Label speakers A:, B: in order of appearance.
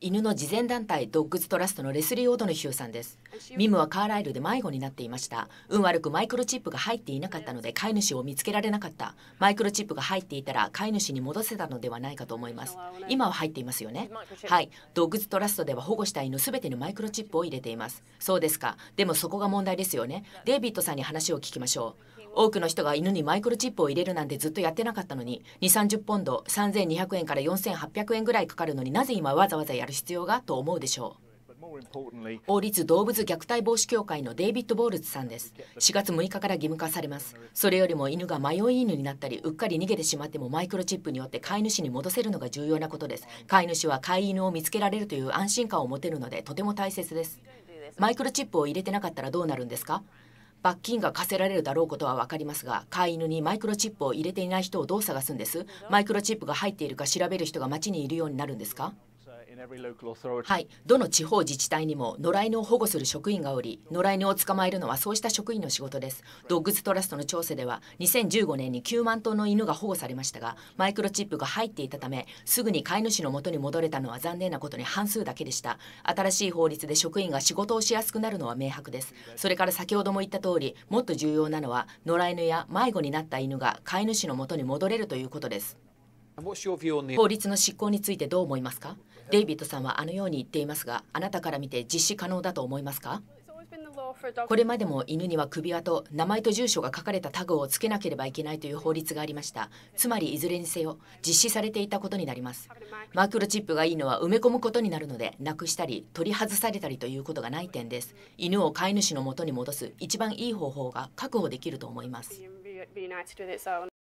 A: 犬の慈善団体ドッグズトラストのレスリー・オドノヒューさんですミムはカーライルで迷子になっていました運悪くマイクロチップが入っていなかったので飼い主を見つけられなかったマイクロチップが入っていたら飼い主に戻せたのではないかと思います今は入っていますよねはいドッグズトラストでは保護した犬すべてにマイクロチップを入れていますそうですかでもそこが問題ですよねデイビッドさんに話を聞きましょう多くの人が犬にマイクロチップを入れるなんてずっとやってなかったのに2、30ポンド3200円から4800円ぐらいかかるのになぜ今わざわざやる必要がと思うでしょう。法律動物虐待防止協会のデイビッド・ボールズさんです4月6日から義務化されますそれよりも犬が迷い犬になったりうっかり逃げてしまってもマイクロチップによって飼い主に戻せるのが重要なことです飼い主は飼い犬を見つけられるという安心感を持てるのでとても大切ですマイクロチップを入れてなかったらどうなるんですか罰金が課せられるだろうことは分かりますが飼い犬にマイクロチップを入れていない人をどう探すんですマイクロチップが入っているか調べる人が街にいるようになるんですかはい、どの地方自治体にも野良犬を保護する職員がおり野良犬を捕まえるのはそうした職員の仕事ですドッグストラストの調査では2015年に9万頭の犬が保護されましたがマイクロチップが入っていたためすぐに飼い主のもとに戻れたのは残念なことに半数だけでした新しい法律で職員が仕事をしやすくなるのは明白ですそれから先ほども言った通りもっと重要なのは野良犬や迷子になった犬が飼い主のもとに戻れるということです法律の執行についてどう思いますかデイビッドさんはあのように言っていますがあなたから見て実施可能だと思いますかこれまでも犬には首輪と名前と住所が書かれたタグをつけなければいけないという法律がありましたつまりいずれにせよ実施されていたことになりますマクロチップがいいのは埋め込むことになるのでなくしたり取り外されたりということがない点です犬を飼い主のもとに戻す一番いい方法が確保できると思います